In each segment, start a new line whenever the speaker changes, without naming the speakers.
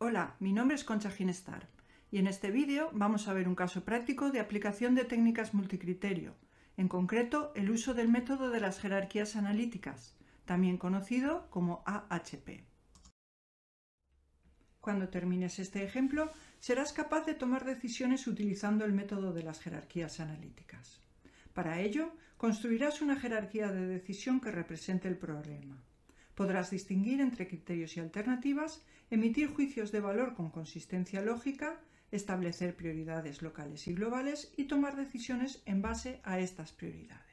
Hola, mi nombre es Concha Ginestar y en este vídeo vamos a ver un caso práctico de aplicación de técnicas multicriterio, en concreto el uso del método de las jerarquías analíticas, también conocido como AHP. Cuando termines este ejemplo, serás capaz de tomar decisiones utilizando el método de las jerarquías analíticas. Para ello, construirás una jerarquía de decisión que represente el problema. Podrás distinguir entre criterios y alternativas emitir juicios de valor con consistencia lógica, establecer prioridades locales y globales y tomar decisiones en base a estas prioridades.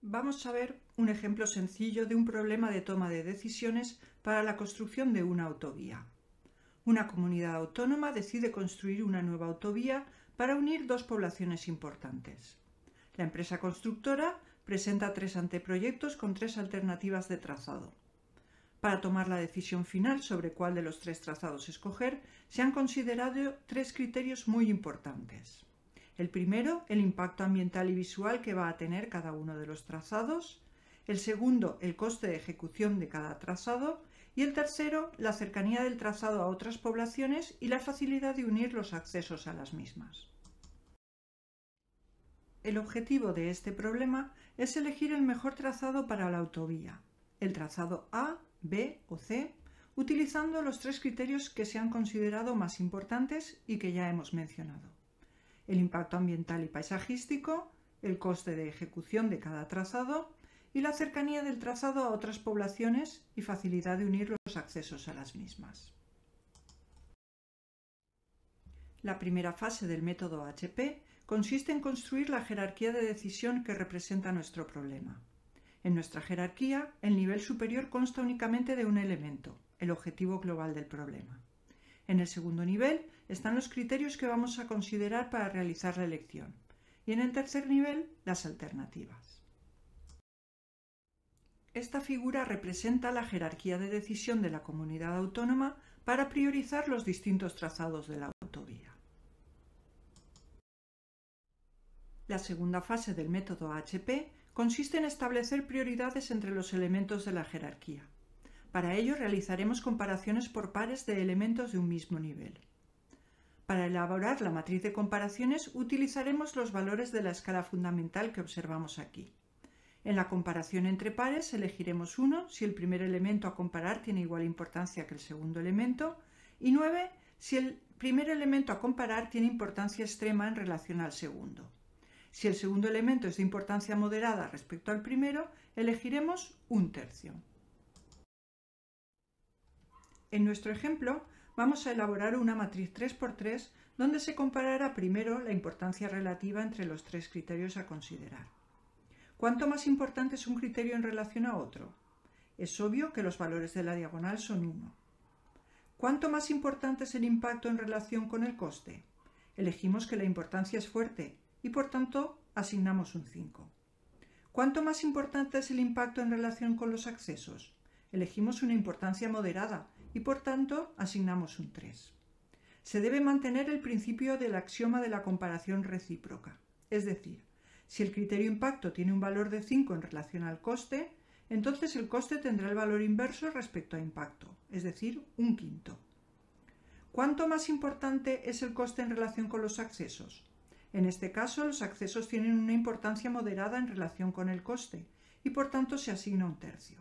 Vamos a ver un ejemplo sencillo de un problema de toma de decisiones para la construcción de una autovía. Una comunidad autónoma decide construir una nueva autovía para unir dos poblaciones importantes. La empresa constructora presenta tres anteproyectos con tres alternativas de trazado. Para tomar la decisión final sobre cuál de los tres trazados escoger, se han considerado tres criterios muy importantes. El primero, el impacto ambiental y visual que va a tener cada uno de los trazados. El segundo, el coste de ejecución de cada trazado. Y el tercero, la cercanía del trazado a otras poblaciones y la facilidad de unir los accesos a las mismas. El objetivo de este problema es elegir el mejor trazado para la autovía, el trazado A B o C, utilizando los tres criterios que se han considerado más importantes y que ya hemos mencionado. El impacto ambiental y paisajístico, el coste de ejecución de cada trazado y la cercanía del trazado a otras poblaciones y facilidad de unir los accesos a las mismas. La primera fase del método HP consiste en construir la jerarquía de decisión que representa nuestro problema. En nuestra jerarquía, el nivel superior consta únicamente de un elemento, el objetivo global del problema. En el segundo nivel están los criterios que vamos a considerar para realizar la elección. Y en el tercer nivel, las alternativas. Esta figura representa la jerarquía de decisión de la comunidad autónoma para priorizar los distintos trazados de la autovía. La segunda fase del método AHP consiste en establecer prioridades entre los elementos de la jerarquía. Para ello realizaremos comparaciones por pares de elementos de un mismo nivel. Para elaborar la matriz de comparaciones utilizaremos los valores de la escala fundamental que observamos aquí. En la comparación entre pares elegiremos 1 si el primer elemento a comparar tiene igual importancia que el segundo elemento y 9 si el primer elemento a comparar tiene importancia extrema en relación al segundo. Si el segundo elemento es de importancia moderada respecto al primero, elegiremos un tercio. En nuestro ejemplo, vamos a elaborar una matriz 3x3 donde se comparará primero la importancia relativa entre los tres criterios a considerar. ¿Cuánto más importante es un criterio en relación a otro? Es obvio que los valores de la diagonal son 1. ¿Cuánto más importante es el impacto en relación con el coste? Elegimos que la importancia es fuerte, y por tanto asignamos un 5. ¿Cuánto más importante es el impacto en relación con los accesos? Elegimos una importancia moderada y por tanto asignamos un 3. Se debe mantener el principio del axioma de la comparación recíproca, es decir, si el criterio impacto tiene un valor de 5 en relación al coste, entonces el coste tendrá el valor inverso respecto a impacto, es decir, un quinto. ¿Cuánto más importante es el coste en relación con los accesos? En este caso, los accesos tienen una importancia moderada en relación con el coste y por tanto se asigna un tercio.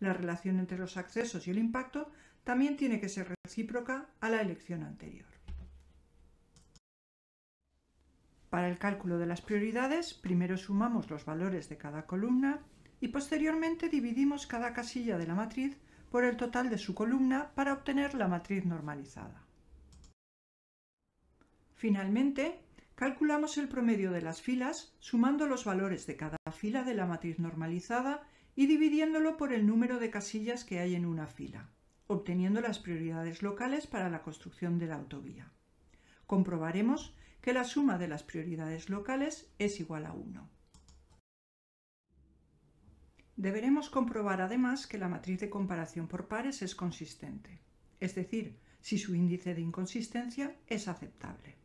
La relación entre los accesos y el impacto también tiene que ser recíproca a la elección anterior. Para el cálculo de las prioridades, primero sumamos los valores de cada columna y posteriormente dividimos cada casilla de la matriz por el total de su columna para obtener la matriz normalizada. Finalmente, Calculamos el promedio de las filas sumando los valores de cada fila de la matriz normalizada y dividiéndolo por el número de casillas que hay en una fila, obteniendo las prioridades locales para la construcción de la autovía. Comprobaremos que la suma de las prioridades locales es igual a 1. Deberemos comprobar además que la matriz de comparación por pares es consistente, es decir, si su índice de inconsistencia es aceptable.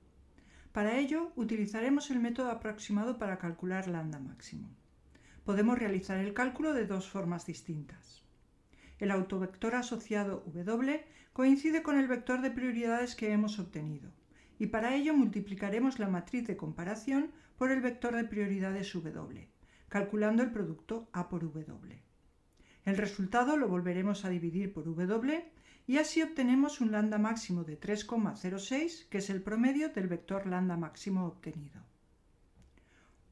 Para ello, utilizaremos el método aproximado para calcular lambda máximo. Podemos realizar el cálculo de dos formas distintas. El autovector asociado W coincide con el vector de prioridades que hemos obtenido, y para ello multiplicaremos la matriz de comparación por el vector de prioridades W, calculando el producto A por W. El resultado lo volveremos a dividir por W y así obtenemos un lambda máximo de 3,06, que es el promedio del vector lambda máximo obtenido.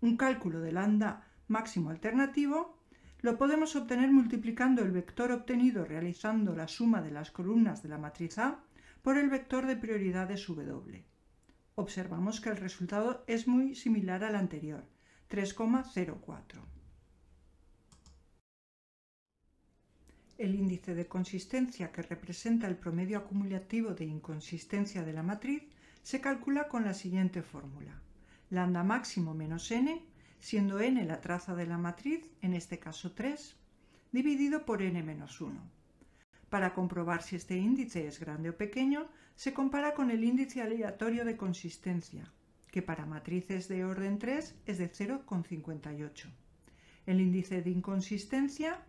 Un cálculo de lambda máximo alternativo lo podemos obtener multiplicando el vector obtenido realizando la suma de las columnas de la matriz A por el vector de prioridades W. Observamos que el resultado es muy similar al anterior, 3,04. el índice de consistencia que representa el promedio acumulativo de inconsistencia de la matriz se calcula con la siguiente fórmula. Lambda máximo menos n, siendo n la traza de la matriz, en este caso 3, dividido por n menos 1. Para comprobar si este índice es grande o pequeño, se compara con el índice aleatorio de consistencia, que para matrices de orden 3 es de 0,58. El índice de inconsistencia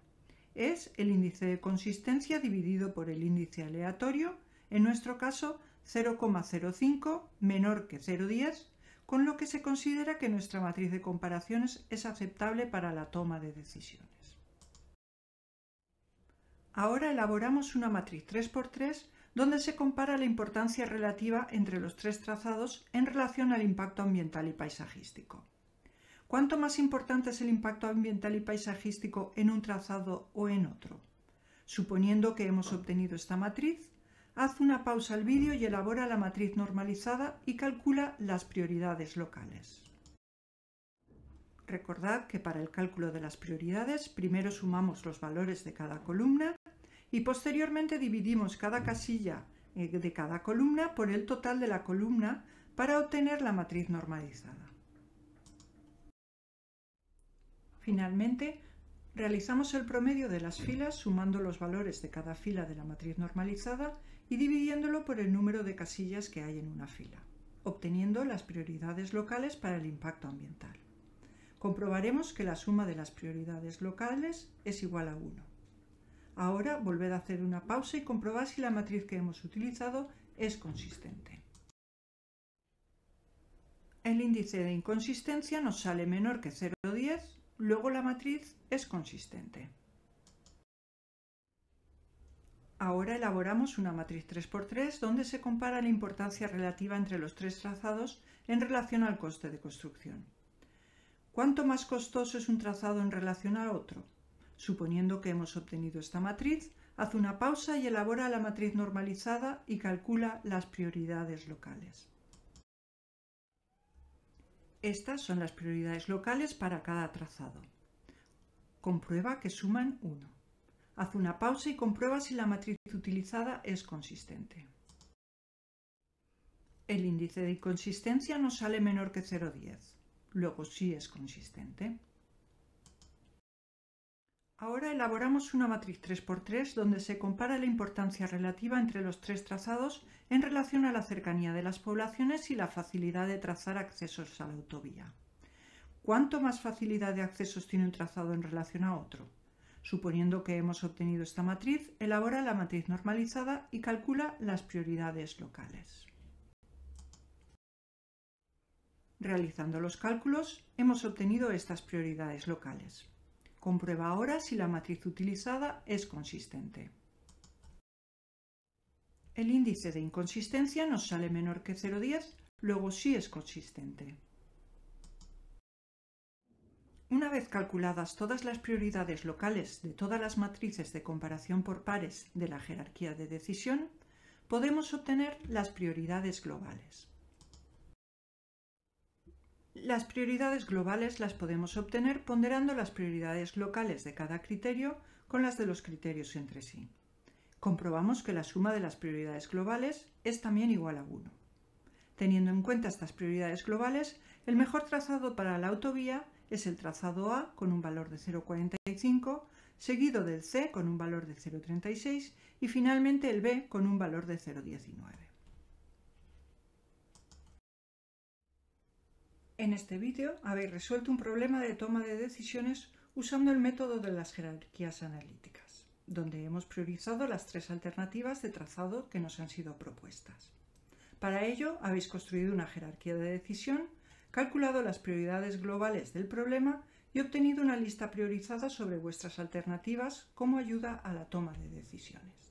es el índice de consistencia dividido por el índice aleatorio, en nuestro caso 0,05 menor que 0,10, con lo que se considera que nuestra matriz de comparaciones es aceptable para la toma de decisiones. Ahora elaboramos una matriz 3x3 donde se compara la importancia relativa entre los tres trazados en relación al impacto ambiental y paisajístico. ¿Cuánto más importante es el impacto ambiental y paisajístico en un trazado o en otro? Suponiendo que hemos obtenido esta matriz, haz una pausa al vídeo y elabora la matriz normalizada y calcula las prioridades locales. Recordad que para el cálculo de las prioridades primero sumamos los valores de cada columna y posteriormente dividimos cada casilla eh, de cada columna por el total de la columna para obtener la matriz normalizada. Finalmente, realizamos el promedio de las filas sumando los valores de cada fila de la matriz normalizada y dividiéndolo por el número de casillas que hay en una fila, obteniendo las prioridades locales para el impacto ambiental. Comprobaremos que la suma de las prioridades locales es igual a 1. Ahora volved a hacer una pausa y comprobar si la matriz que hemos utilizado es consistente. El índice de inconsistencia nos sale menor que 0,10 luego la matriz es consistente. Ahora elaboramos una matriz 3x3 donde se compara la importancia relativa entre los tres trazados en relación al coste de construcción. ¿Cuánto más costoso es un trazado en relación a otro? Suponiendo que hemos obtenido esta matriz, haz una pausa y elabora la matriz normalizada y calcula las prioridades locales. Estas son las prioridades locales para cada trazado. Comprueba que suman 1. Haz una pausa y comprueba si la matriz utilizada es consistente. El índice de inconsistencia no sale menor que 0,10. Luego sí es consistente. Ahora elaboramos una matriz 3x3 donde se compara la importancia relativa entre los tres trazados en relación a la cercanía de las poblaciones y la facilidad de trazar accesos a la autovía. ¿Cuánto más facilidad de accesos tiene un trazado en relación a otro? Suponiendo que hemos obtenido esta matriz, elabora la matriz normalizada y calcula las prioridades locales. Realizando los cálculos, hemos obtenido estas prioridades locales. Comprueba ahora si la matriz utilizada es consistente. El índice de inconsistencia nos sale menor que 0,10, luego sí es consistente. Una vez calculadas todas las prioridades locales de todas las matrices de comparación por pares de la jerarquía de decisión, podemos obtener las prioridades globales. Las prioridades globales las podemos obtener ponderando las prioridades locales de cada criterio con las de los criterios entre sí. Comprobamos que la suma de las prioridades globales es también igual a 1. Teniendo en cuenta estas prioridades globales, el mejor trazado para la autovía es el trazado A con un valor de 0,45, seguido del C con un valor de 0,36 y finalmente el B con un valor de 0,19. En este vídeo habéis resuelto un problema de toma de decisiones usando el método de las jerarquías analíticas, donde hemos priorizado las tres alternativas de trazado que nos han sido propuestas. Para ello habéis construido una jerarquía de decisión, calculado las prioridades globales del problema y obtenido una lista priorizada sobre vuestras alternativas como ayuda a la toma de decisiones.